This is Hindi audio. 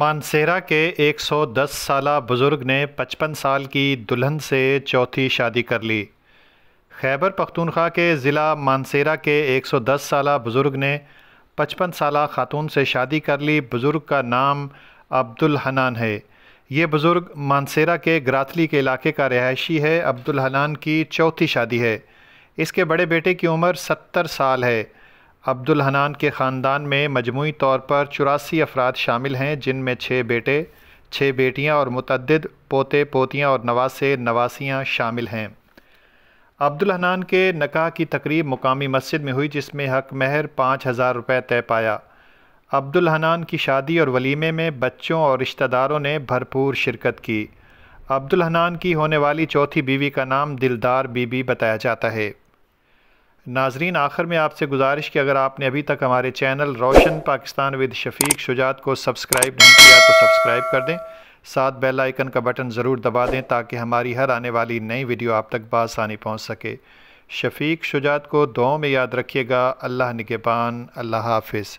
मानसेरा के 110 साल बुज़ुर्ग ने 55 साल की दुल्हन से चौथी शादी कर ली खैबर पख्तूनख्वा के ज़िला मानसेरा के 110 साल बुज़ुर्ग ने 55 साल खातून से शादी कर ली बुज़ुर्ग का नाम अब्दुल हनान है ये बुज़ुर्ग मानसेरा के ग्राथली के इलाके का रहायशी है अब्दुल हनान की चौथी शादी है इसके बड़े बेटे की उम्र 70 साल है अब्दुल हनान के ख़ानदान में मजमू तौर पर चौरासी अफराद शामिल हैं जिनमें छः बेटे छः बेटियां और मतद पोते पोतियां और नवासे नवासियां शामिल हैं अब्दुल हनान के नकाह की तकरीब मुकामी मस्जिद में हुई जिसमें हक महर पाँच हज़ार रुपये तय पाया अब्दुल हनान की शादी और वलीमे में बच्चों और रिश्तेदारों ने भरपूर शिरकत की अब्दुल हनान की होने वाली चौथी बीवी का नाम दिलदार बीबी बताया जाता है नाजरीन आखिर में आपसे गुजारिश कि अगर आपने अभी तक हमारे चैनल रोशन पाकिस्तान विद शफीक शुजात को सब्सक्राइब नहीं किया तो सब्सक्राइब कर दें साथ बेल आइकन का बटन ज़रूर दबा दें ताकि हमारी हर आने वाली नई वीडियो आप तक बसानी पहुँच सके शफीक शुजात को दो में याद रखिएगा अल्लाह निगेबान अल्लाह हाफिज़